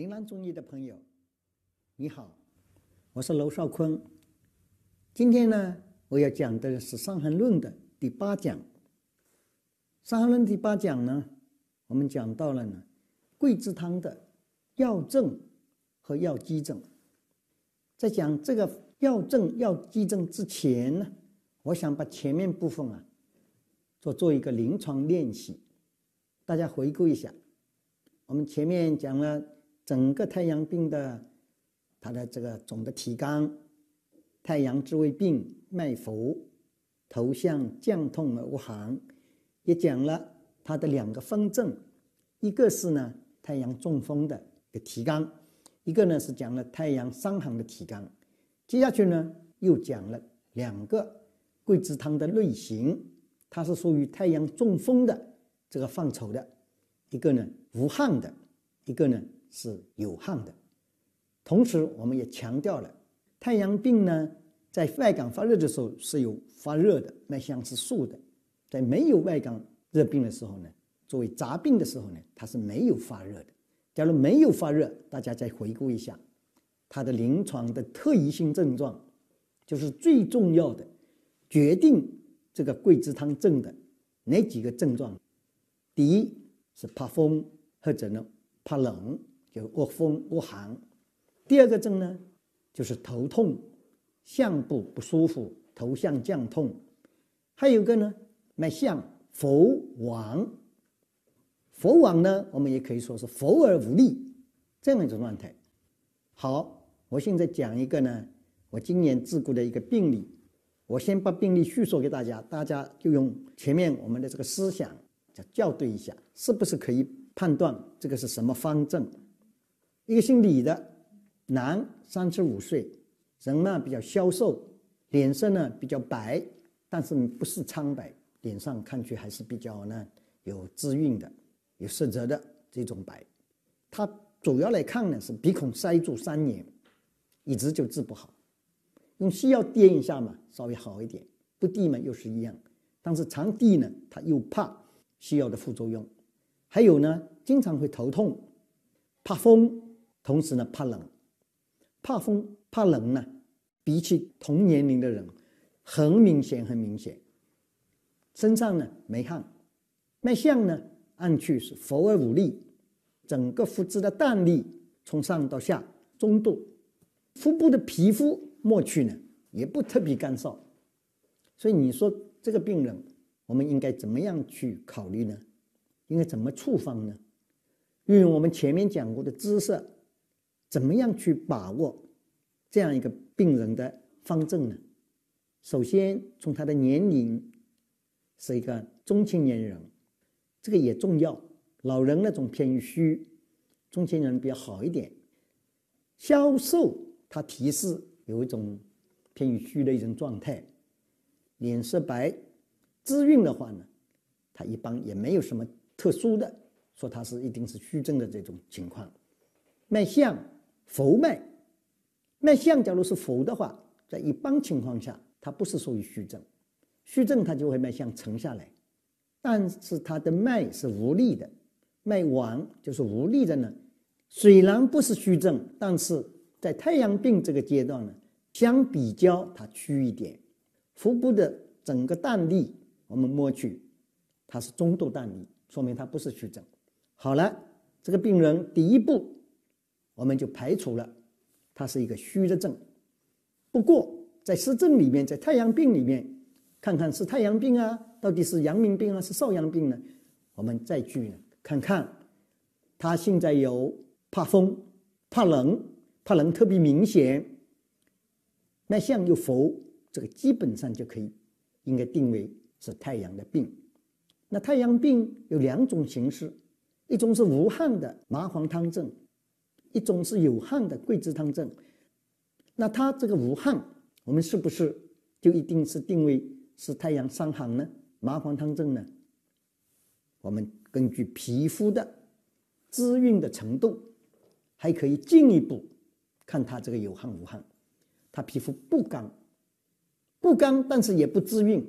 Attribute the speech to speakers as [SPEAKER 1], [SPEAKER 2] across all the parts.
[SPEAKER 1] 岭南中医的朋友，你好，我是娄少坤。今天呢，我要讲的是《伤寒论》的第八讲。《伤寒论》第八讲呢，我们讲到了呢，桂枝汤的药证和药机证。在讲这个药证、药机证之前呢，我想把前面部分啊，做做一个临床练习，大家回顾一下，我们前面讲了。整个太阳病的，它的这个总的提纲，太阳之为病，脉浮，头项降痛而无寒，也讲了它的两个方症，一个是呢太阳中风的一个提纲，一个呢是讲了太阳伤寒的提纲。接下去呢又讲了两个桂枝汤的类型，它是属于太阳中风的这个范畴的，一个呢无汗的，一个呢。是有汗的，同时我们也强调了，太阳病呢，在外感发热的时候是有发热的，脉象是竖的；在没有外感热病的时候呢，作为杂病的时候呢，它是没有发热的。假如没有发热，大家再回顾一下，它的临床的特异性症状，就是最重要的，决定这个桂枝汤症的哪几个症状？第一是怕风，或者呢怕冷。就恶风恶寒，第二个症呢，就是头痛、项部不舒服、头项降痛，还有个呢，脉象浮网。浮网呢，我们也可以说是浮而无力这样一种状态。好，我现在讲一个呢，我今年自过的一个病例，我先把病例叙述给大家，大家就用前面我们的这个思想，叫校对一下，是不是可以判断这个是什么方症？一个姓李的，男，三十五岁，人呢比较消瘦，脸色呢比较白，但是不是苍白，脸上看去还是比较呢有滋润的、有色泽的这种白。他主要来看呢是鼻孔塞住三年，一直就治不好，用西药垫一下嘛稍微好一点，不滴嘛又是一样，但是常滴呢他又怕西药的副作用，还有呢经常会头痛，怕风。同时呢，怕冷、怕风、怕冷呢，比起同年龄的人，很明显，很明显。身上呢没汗，脉象呢按去是浮而无力，整个肤质的弹力从上到下中度，腹部的皮肤摸去呢也不特别干燥，所以你说这个病人我们应该怎么样去考虑呢？应该怎么处方呢？运用我们前面讲过的姿势怎么样去把握这样一个病人的方症呢？首先，从他的年龄是一个中青年人，这个也重要。老人那种偏于虚，中青年人比较好一点。消瘦，他提示有一种偏于虚的一种状态。脸色白，滋润的话呢，他一般也没有什么特殊的，说他是一定是虚症的这种情况。脉象。浮脉，脉象假如是浮的话，在一般情况下，它不是属于虚症。虚症它就会脉象沉下来，但是它的脉是无力的，脉亡就是无力的呢。虽然不是虚症，但是在太阳病这个阶段呢，相比较它虚一点。腹部的整个弹力，我们摸去，它是中度弹力，说明它不是虚症。好了，这个病人第一步。我们就排除了，它是一个虚的症。不过在湿症里面，在太阳病里面，看看是太阳病啊，到底是阳明病啊，是少阳病呢？我们再去呢看看，他现在有怕风、怕冷，怕冷特别明显，脉象又浮，这个基本上就可以应该定为是太阳的病。那太阳病有两种形式，一种是无汗的麻黄汤症。一种是有汗的桂枝汤症。那他这个无汗，我们是不是就一定是定位是太阳伤寒呢？麻黄汤症呢？我们根据皮肤的滋润的程度，还可以进一步看他这个有汗无汗。他皮肤不干，不干但是也不滋润，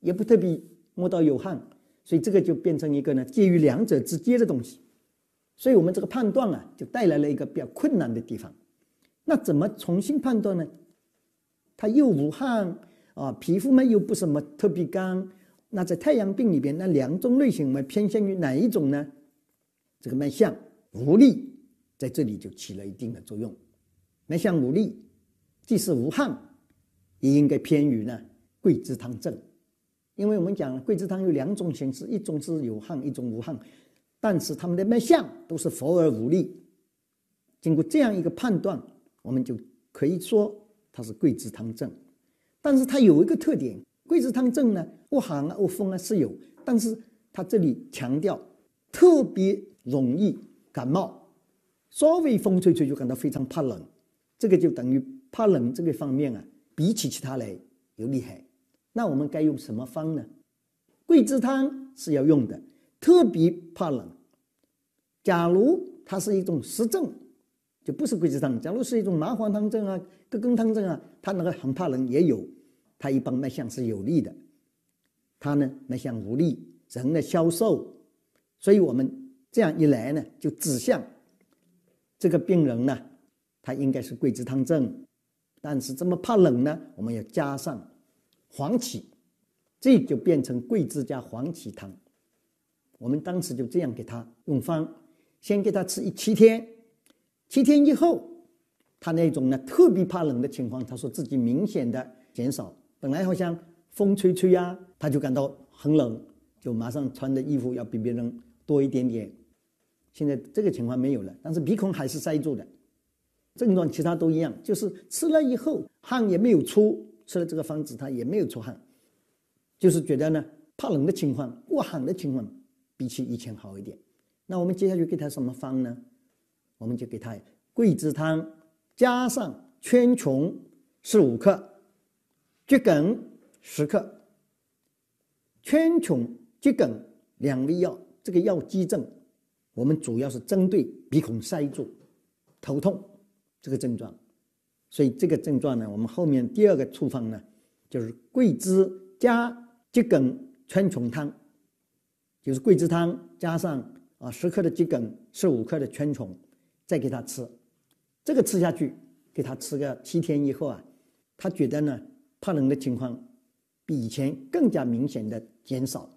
[SPEAKER 1] 也不特别摸到有汗，所以这个就变成一个呢介于两者之间的东西。所以我们这个判断啊，就带来了一个比较困难的地方。那怎么重新判断呢？他又无汗啊，皮肤嘛又不什么特别干。那在太阳病里边，那两种类型我们偏向于哪一种呢？这个脉象无力在这里就起了一定的作用。脉象无力，既是无汗，也应该偏于呢桂枝汤症，因为我们讲桂枝汤有两种形式，一种是有汗，一种无汗。但是他们的脉象都是浮而无力，经过这样一个判断，我们就可以说它是桂枝汤症。但是它有一个特点，桂枝汤症呢，恶寒啊、恶风啊是有，但是它这里强调特别容易感冒，稍微风吹吹就感到非常怕冷，这个就等于怕冷这个方面啊，比起其他来有厉害。那我们该用什么方呢？桂枝汤是要用的，特别怕冷。假如它是一种实症，就不是桂枝汤。假如是一种麻黄汤症啊、葛根汤症啊，它那个很怕冷也有，它一般脉象是有力的。它呢脉象无力，人呢消瘦，所以我们这样一来呢，就指向这个病人呢，他应该是桂枝汤症，但是这么怕冷呢，我们要加上黄芪，这就变成桂枝加黄芪汤。我们当时就这样给他用方。先给他吃一七天，七天以后，他那种呢特别怕冷的情况，他说自己明显的减少。本来好像风吹吹呀，他就感到很冷，就马上穿的衣服要比别人多一点点。现在这个情况没有了，但是鼻孔还是塞住的，症状其他都一样，就是吃了以后汗也没有出，吃了这个方子他也没有出汗，就是觉得呢怕冷的情况、过寒的情况，比起以前好一点。那我们接下去给他什么方呢？我们就给他桂枝汤加上川穹十五克、桔梗十克。川穹、桔梗两味药，这个药机症，我们主要是针对鼻孔塞住、头痛这个症状。所以这个症状呢，我们后面第二个处方呢，就是桂枝加桔梗川穹汤，就是桂枝汤加上。啊，十克的桔梗，十五克的圈虫，再给他吃，这个吃下去，给他吃个七天以后啊，他觉得呢，怕冷的情况比以前更加明显的减少，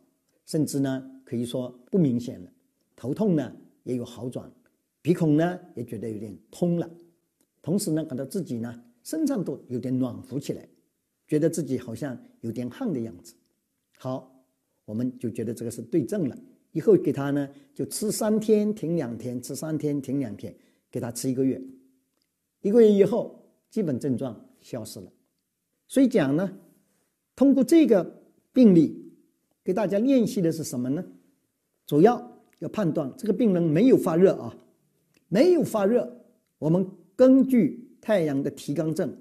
[SPEAKER 1] 甚至呢，可以说不明显了。头痛呢也有好转，鼻孔呢也觉得有点通了，同时呢，感到自己呢身上都有点暖和起来，觉得自己好像有点汗的样子。好，我们就觉得这个是对症了。以后给他呢，就吃三天停两天，吃三天停两天，给他吃一个月。一个月以后，基本症状消失了。所以讲呢，通过这个病例，给大家练习的是什么呢？主要要判断这个病人没有发热啊，没有发热。我们根据太阳的提纲证，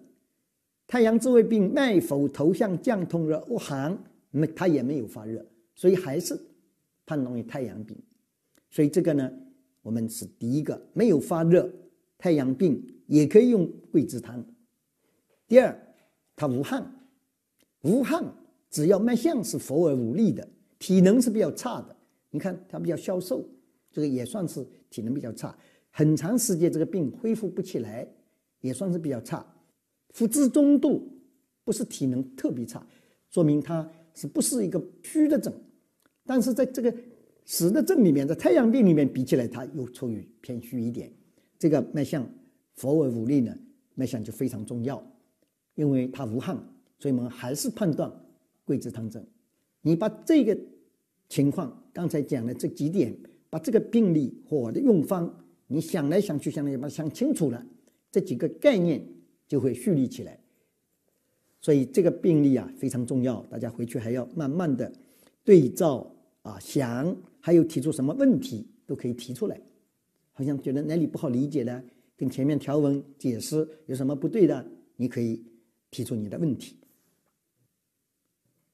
[SPEAKER 1] 太阳自卫病，脉浮头项降痛热恶寒，没他也没有发热，所以还是。判容易太阳病，所以这个呢，我们是第一个没有发热，太阳病也可以用桂枝汤。第二，他无汗，无汗，只要脉象是浮而无力的，体能是比较差的。你看他比较消瘦，这个也算是体能比较差。很长时间这个病恢复不起来，也算是比较差。肤质中度，不是体能特别差，说明他是不是一个虚的症。但是在这个实的症里面，在太阳病里面比起来，它又处于偏虚一点。这个脉象，佛为五力呢，脉象就非常重要，因为它无汗，所以我们还是判断桂枝汤证。你把这个情况刚才讲的这几点，把这个病例和我的用方，你想来想去，想来想把它想清楚了，这几个概念就会树立起来。所以这个病例啊非常重要，大家回去还要慢慢的对照。啊，想还有提出什么问题都可以提出来，好像觉得哪里不好理解呢？跟前面条文解释有什么不对的？你可以提出你的问题。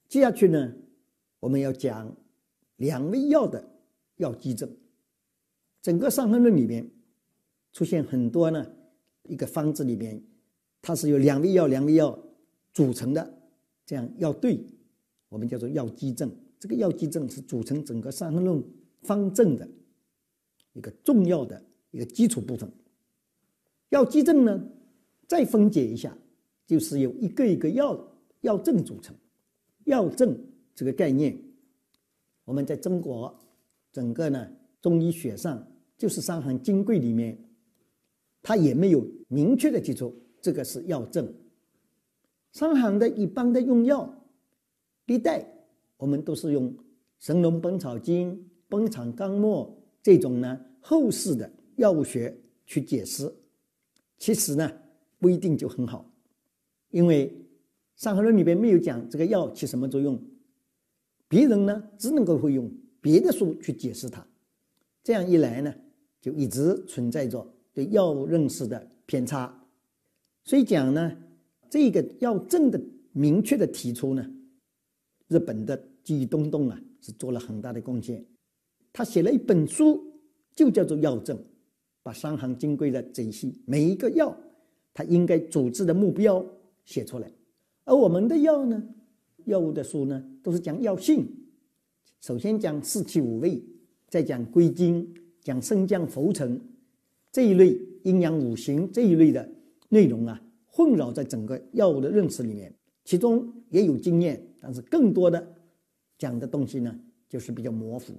[SPEAKER 1] 接下去呢，我们要讲两味药的药剂症。整个伤寒论里面出现很多呢，一个方子里面它是由两味药、两味药组成的这样药对，我们叫做药剂症。这个药剂证是组成整个伤寒论方证的一个重要的一个基础部分。药剂证呢，再分解一下，就是由一个一个药药证组成。药证这个概念，我们在中国整个呢中医学上，就是《伤寒金匮》里面，它也没有明确的提出这个是药证。伤寒的一般的用药，历代。我们都是用《神农本草经》《本草纲目》这种呢后世的药物学去解释，其实呢不一定就很好，因为《伤寒论》里边没有讲这个药起什么作用，别人呢只能够会用别的书去解释它，这样一来呢就一直存在着对药物认识的偏差，所以讲呢这个药证的明确的提出呢。日本的忆东东啊，是做了很大的贡献。他写了一本书，就叫做《药证》，把《伤寒金匮》的解析每一个药，他应该主治的目标写出来。而我们的药呢，药物的书呢，都是讲药性，首先讲四气五味，再讲归经，讲升降浮沉，这一类阴阳五行这一类的内容啊，混扰在整个药物的认识里面。其中也有经验。但是更多的讲的东西呢，就是比较模糊。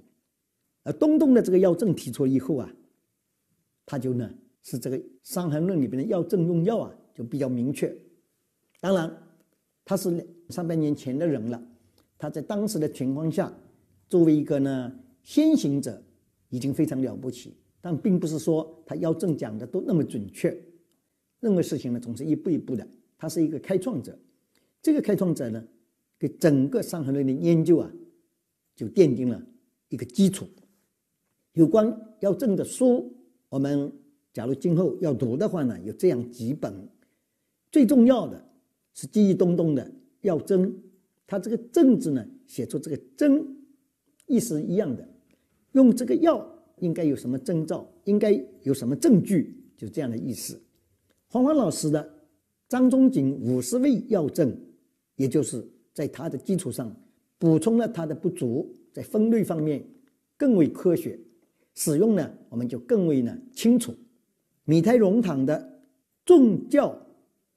[SPEAKER 1] 而东东的这个药证提出以后啊，他就呢是这个《伤寒论》里边的药证用药啊，就比较明确。当然，他是三百年前的人了，他在当时的情况下，作为一个呢先行者，已经非常了不起。但并不是说他药证讲的都那么准确。任何事情呢，总是一步一步的。他是一个开创者，这个开创者呢。给整个伤寒论的研究啊，就奠定了一个基础。有关要证的书，我们假如今后要读的话呢，有这样几本。最重要的是记忆东东的要证，它这个证字呢，写出这个证，意思一样的，用这个药应该有什么征兆，应该有什么证据，就这样的意思。黄煌老师的《张仲景五十味药证》，也就是。在它的基础上补充了它的不足，在分类方面更为科学，使用呢我们就更为呢清楚。米太荣堂的重教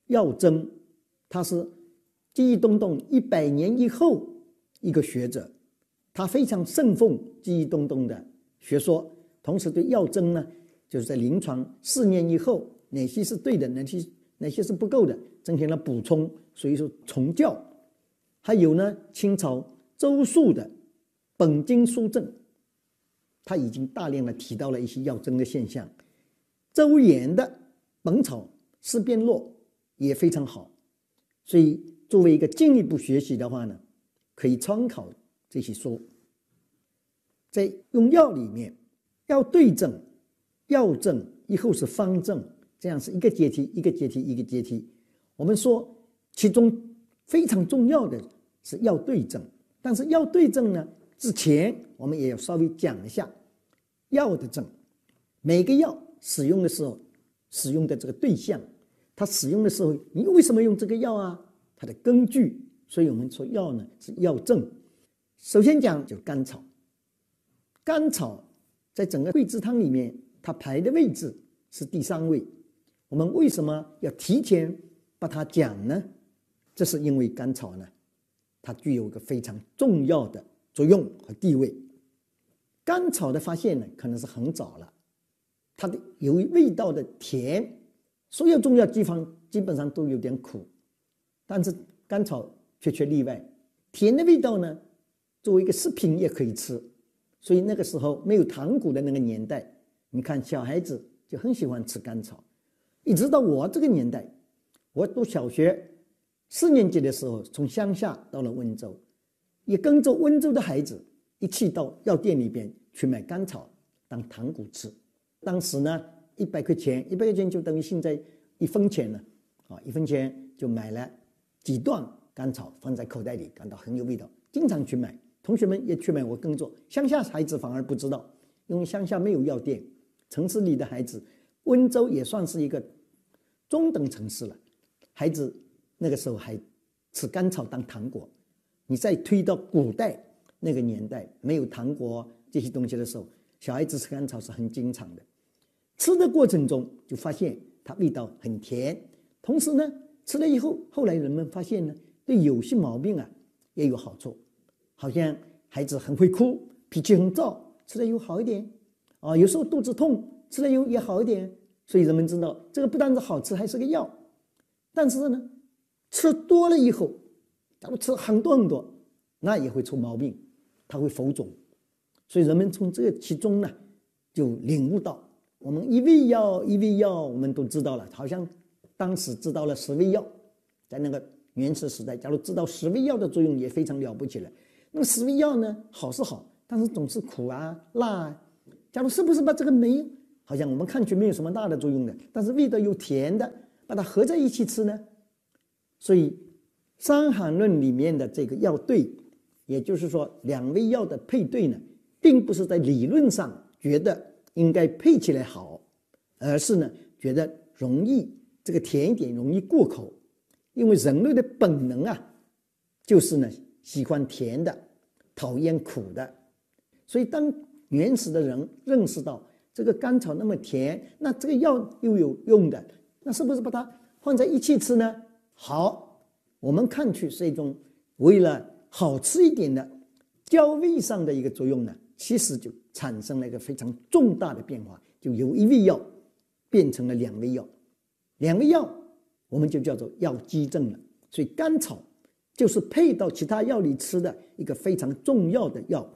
[SPEAKER 1] 药针，他是记忆东东一百年以后一个学者，他非常信奉记忆东东的学说，同时对药针呢就是在临床试验以后哪些是对的，哪些哪些是不够的，进行了补充，所以说重教。还有呢，清朝周述的《本经书证》，他已经大量的提到了一些药证的现象。周岩的《本草思辨录》也非常好，所以作为一个进一步学习的话呢，可以参考这些书。在用药里面，要对症，药证以后是方证，这样是一个阶梯，一个阶梯，一个阶梯。我们说其中。非常重要的是要对症，但是要对症呢，之前我们也要稍微讲一下药的症。每个药使用的时候，使用的这个对象，它使用的时候，你为什么用这个药啊？它的根据。所以我们说药呢是要症。首先讲就甘草。甘草在整个桂枝汤里面，它排的位置是第三位。我们为什么要提前把它讲呢？这是因为甘草呢，它具有一个非常重要的作用和地位。甘草的发现呢，可能是很早了。它的由于味道的甜，所有中药地方基本上都有点苦，但是甘草却却例外，甜的味道呢，作为一个食品也可以吃。所以那个时候没有糖果的那个年代，你看小孩子就很喜欢吃甘草。一直到我这个年代，我读小学。四年级的时候，从乡下到了温州，也跟着温州的孩子一起到药店里边去买甘草当糖果吃。当时呢，一百块钱，一百块钱就等于现在一分钱了。啊，一分钱就买了几段甘草，放在口袋里，感到很有味道，经常去买。同学们也去买，我跟着乡下孩子反而不知道，因为乡下没有药店。城市里的孩子，温州也算是一个中等城市了，孩子。那个时候还吃甘草当糖果，你再推到古代那个年代，没有糖果这些东西的时候，小孩子吃甘草是很经常的。吃的过程中就发现它味道很甜，同时呢，吃了以后，后来人们发现呢，对有些毛病啊也有好处，好像孩子很会哭，脾气很燥，吃了又好一点；啊，有时候肚子痛，吃了又也好一点。所以人们知道这个不单是好吃，还是个药，但是呢。吃多了以后，假如吃很多很多，那也会出毛病，它会浮肿。所以人们从这其中呢，就领悟到，我们一味药，一味药，我们都知道了。好像当时知道了十味药，在那个原始时代，假如知道十味药的作用也非常了不起了。那么十味药呢，好是好，但是总是苦啊、辣啊。假如是不是把这个酶，好像我们看去没有什么大的作用的，但是味道又甜的，把它合在一起吃呢？所以，《伤寒论》里面的这个药对，也就是说，两味药的配对呢，并不是在理论上觉得应该配起来好，而是呢觉得容易这个甜一点，容易过口，因为人类的本能啊，就是呢喜欢甜的，讨厌苦的。所以，当原始的人认识到这个甘草那么甜，那这个药又有用的，那是不是把它放在一起吃呢？好，我们看去是一种为了好吃一点的调味上的一个作用呢，其实就产生了一个非常重大的变化，就由一味药变成了两味药，两味药我们就叫做药基症了。所以甘草就是配到其他药里吃的一个非常重要的药，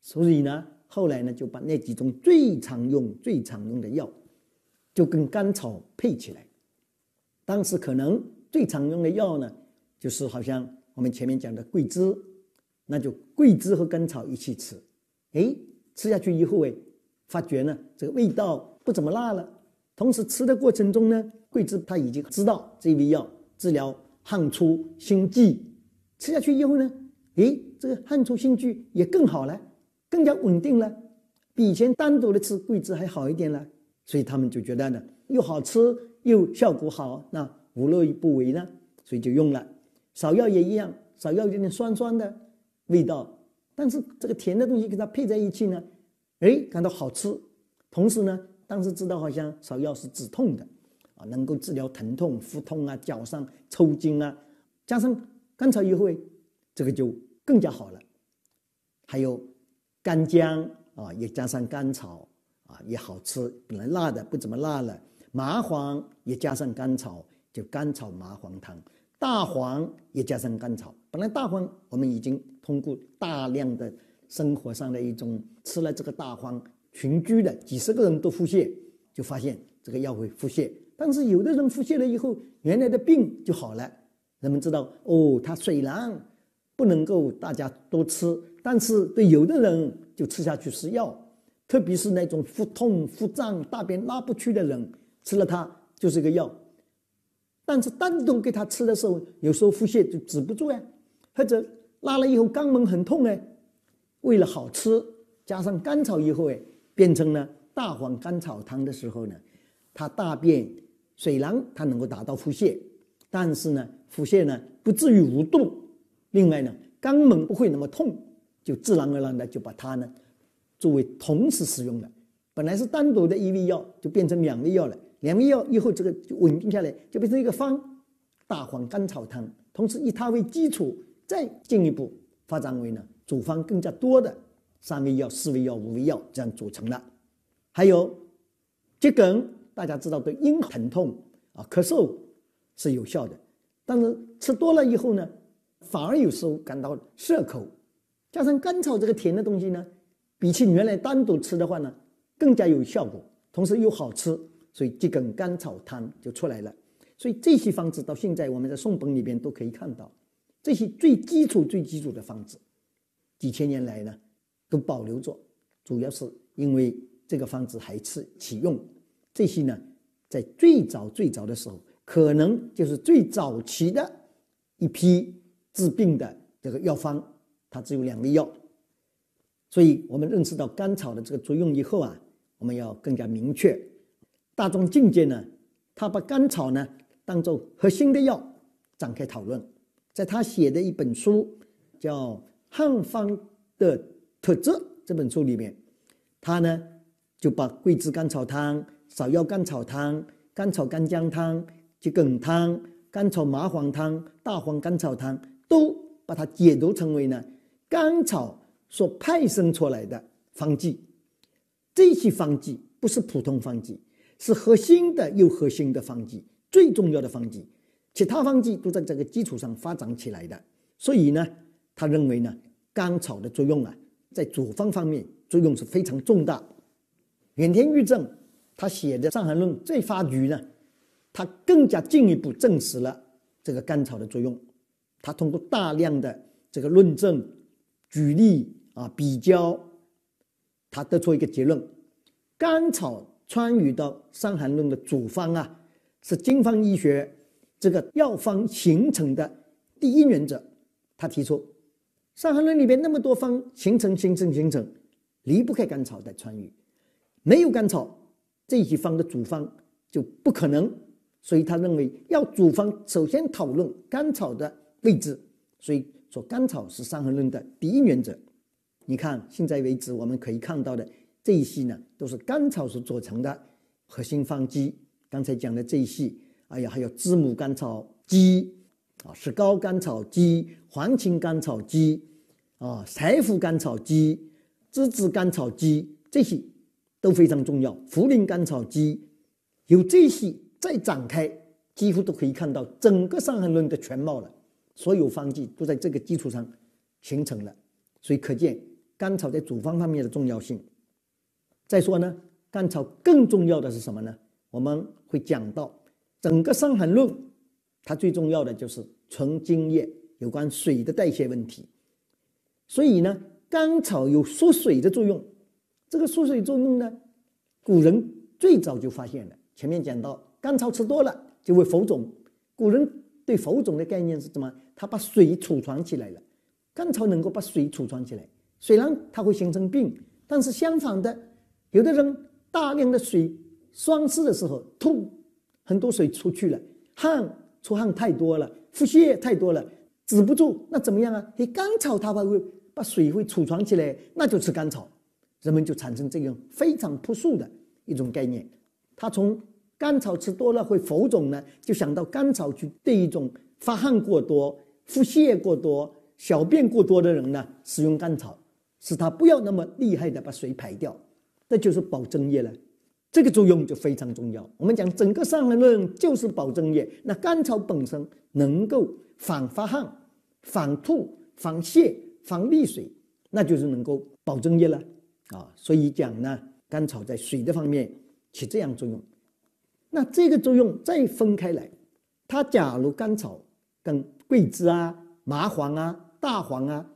[SPEAKER 1] 所以呢，后来呢就把那几种最常用、最常用的药就跟甘草配起来，当时可能。最常用的药呢，就是好像我们前面讲的桂枝，那就桂枝和甘草一起吃。哎，吃下去以后哎，发觉呢这个味道不怎么辣了。同时吃的过程中呢，桂枝它已经知道这味药治疗汗出心悸。吃下去以后呢，哎，这个汗出心悸也更好了，更加稳定了，比以前单独的吃桂枝还好一点了。所以他们就觉得呢，又好吃又效果好。那。不乐于不为呢，所以就用了。芍药也一样，芍药有点酸酸的味道，但是这个甜的东西跟它配在一起呢，哎，感到好吃。同时呢，当时知道好像芍药是止痛的，啊，能够治疗疼痛、腹痛啊、脚上抽筋啊，加上甘草以后，这个就更加好了。还有，干姜啊，也加上甘草啊，也好吃。本来辣的不怎么辣了。麻黄也加上甘草。就甘草麻黄汤，大黄也加上甘草。本来大黄我们已经通过大量的生活上的一种吃了这个大黄群居的几十个人都腹泻，就发现这个药会腹泻。但是有的人腹泻了以后，原来的病就好了。人们知道哦，它虽然不能够大家都吃，但是对有的人就吃下去是药，特别是那种腹痛、腹胀、大便拉不去的人，吃了它就是一个药。但是单独给他吃的时候，有时候腹泻就止不住呀，或者拉了以后肛门很痛哎。为了好吃，加上甘草以后哎，变成了大黄甘草汤的时候呢，它大便水囊它能够达到腹泻，但是呢腹泻呢不至于无度，另外呢肛门不会那么痛，就自然而然的就把它呢作为同时使用了。本来是单独的一味药，就变成两味药了。两味药以后，这个就稳定下来，就变成一个方——大黄甘草汤。同时以它为基础，再进一步发展为呢，组方更加多的三味药、四味药、五味药这样组成的。还有桔梗，大家知道对咽喉疼痛啊、咳嗽是有效的，但是吃多了以后呢，反而有时候感到涩口。加上甘草这个甜的东西呢，比起原来单独吃的话呢，更加有效果，同时又好吃。所以，桔梗甘草汤就出来了。所以这些方子到现在我们在宋本里边都可以看到，这些最基础、最基础的方子，几千年来呢都保留着。主要是因为这个方子还是启用。这些呢，在最早最早的时候，可能就是最早期的一批治病的这个药方，它只有两味药。所以我们认识到甘草的这个作用以后啊，我们要更加明确。大众境界呢，他把甘草呢当做核心的药展开讨论。在他写的一本书叫《汉方的特质》这本书里面，他呢就把桂枝甘草汤、芍药甘草汤、甘草干姜汤、桔梗汤、甘草麻黄汤、大黄甘草汤都把它解读成为呢甘草所派生出来的方剂。这些方剂不是普通方剂。是核心的又核心的方剂，最重要的方剂，其他方剂都在这个基础上发展起来的。所以呢，他认为呢，甘草的作用啊，在主方方面作用是非常重大。远天裕正他写的《伤寒论》再发掘呢，他更加进一步证实了这个甘草的作用。他通过大量的这个论证、举例啊比较，他得出一个结论：甘草。川渝到伤寒论的主方啊，是经方医学这个药方形成的第一原则。他提出，伤寒论里面那么多方形成形成形成，离不开甘草在川渝，没有甘草，这一方的主方就不可能。所以他认为要主方，首先讨论甘草的位置。所以说甘草是伤寒论的第一原则。你看现在为止我们可以看到的。这一系呢，都是甘草所组成的核心方剂。刚才讲的这一系，哎呀，还有知母甘草剂啊，石膏甘草剂、黄芩甘草剂啊、柴胡甘草剂、栀子甘草剂，这些都非常重要。茯苓甘草剂，有这些再展开，几乎都可以看到整个《伤寒论》的全貌了。所有方剂都在这个基础上形成了，所以可见甘草在主方方面的重要性。再说呢，甘草更重要的是什么呢？我们会讲到，整个《伤寒论》，它最重要的就是存津液，有关水的代谢问题。所以呢，甘草有缩水的作用。这个缩水作用呢，古人最早就发现了。前面讲到，甘草吃多了就会浮肿。古人对浮肿的概念是什么？他把水储藏起来了。甘草能够把水储藏起来，虽然它会形成病，但是相反的。有的人大量的水双湿的时候吐很多水出去了，汗出汗太多了，腹泻太多了，止不住，那怎么样啊？你甘草它会把水会储存起来，那就吃甘草，人们就产生这样非常朴素的一种概念。他从甘草吃多了会浮肿呢，就想到甘草去对一种发汗过多、腹泻过多、小便过多的人呢，使用甘草，使他不要那么厉害的把水排掉。那就是保真液了，这个作用就非常重要。我们讲整个《伤寒论》就是保真液。那甘草本身能够反发汗、反吐、防泻、防利水，那就是能够保真液了啊。所以讲呢，甘草在水的方面起这样作用。那这个作用再分开来，它假如甘草跟桂枝啊、麻黄啊、大黄啊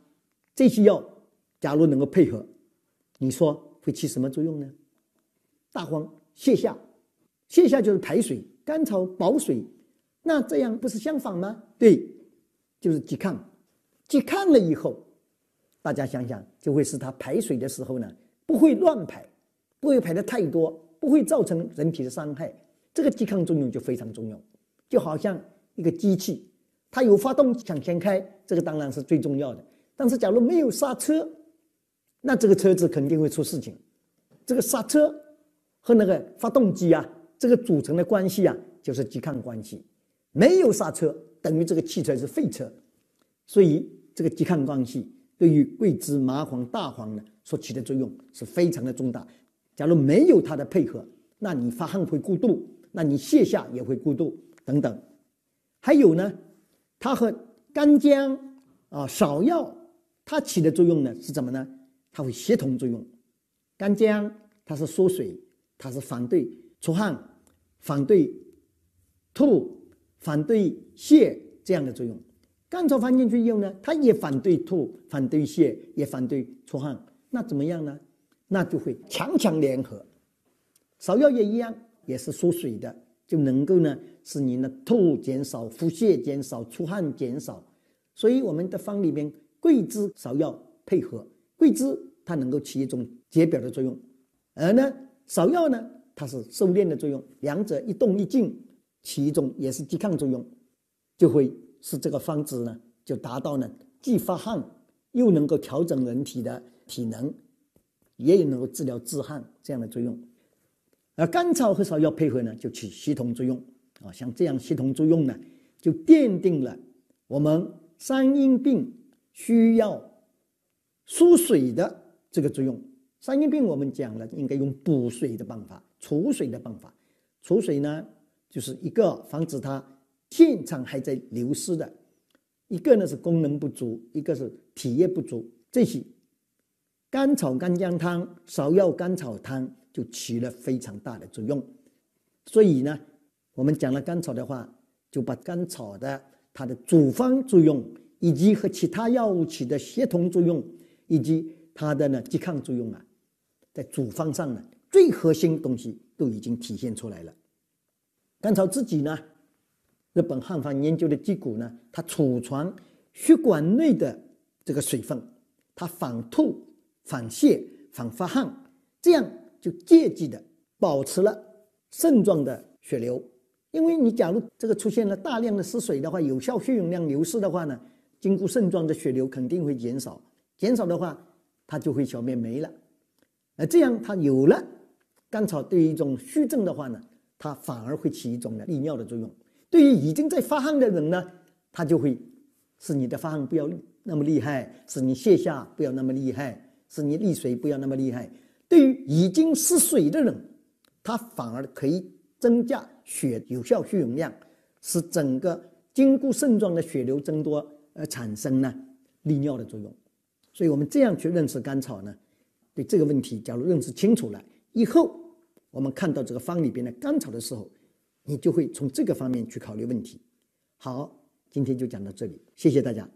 [SPEAKER 1] 这些药，假如能够配合，你说？会起什么作用呢？大黄泻下，泻下就是排水；甘草保水，那这样不是相反吗？对，就是抵抗，抵抗了以后，大家想想就会使它排水的时候呢，不会乱排，不会排的太多，不会造成人体的伤害。这个抵抗作用就非常重要，就好像一个机器，它有发动向前开，这个当然是最重要的。但是，假如没有刹车，那这个车子肯定会出事情，这个刹车和那个发动机啊，这个组成的关系啊，就是拮抗关系。没有刹车，等于这个汽车是废车。所以这个拮抗关系对于桂枝、麻黄、大黄呢，所起的作用是非常的重大。假如没有它的配合，那你发汗会过度，那你泻下也会过度等等。还有呢，它和干姜啊、芍药，它起的作用呢是怎么呢？它会协同作用，干姜它是缩水，它是反对出汗、反对吐、反对泻这样的作用。甘草放进去以后呢，它也反对吐、反对泻、也反对出汗。那怎么样呢？那就会强强联合。芍药也一样，也是缩水的，就能够呢，使你的吐减少、腹泻减少、出汗减少。所以我们的方里面桂枝芍药配合。桂枝它能够起一种解表的作用，而呢芍药呢它是收敛的作用，两者一动一静，起一种也是抵抗作用，就会使这个方子呢就达到呢既发汗又能够调整人体的体能，也有能够治疗自汗这样的作用。而甘草和芍药配合呢，就起协同作用啊。像这样协同作用呢，就奠定了我们三阴病需要。输水的这个作用，三阴病我们讲了，应该用补水的办法、储水的办法。储水呢，就是一个防止它现场还在流失的，一个呢是功能不足，一个是体液不足这些。甘草干姜汤、芍药甘草汤就起了非常大的作用。所以呢，我们讲了甘草的话，就把甘草的它的主方作用，以及和其他药物起的协同作用。以及它的呢拮抗作用啊，在主方上呢，最核心东西都已经体现出来了。甘草自己呢，日本汉方研究的机谷呢，它储存血管内的这个水分，它反吐、反泻、反发汗，这样就借机的保持了肾脏的血流。因为你假如这个出现了大量的失水的话，有效血容量流失的话呢，经过肾脏的血流肯定会减少。减少的话，它就会小便没了。而这样它有了甘草，对于一种虚症的话呢，它反而会起一种的利尿的作用。对于已经在发汗的人呢，它就会使你的发汗不要那么厉害，使你泻下不要那么厉害，使你利水不要那么厉害。对于已经失水的人，它反而可以增加血有效血容量，使整个经过肾脏的血流增多，而产生呢利尿的作用。所以我们这样去认识甘草呢，对这个问题，假如认识清楚了以后，我们看到这个方里边的甘草的时候，你就会从这个方面去考虑问题。好，今天就讲到这里，谢谢大家。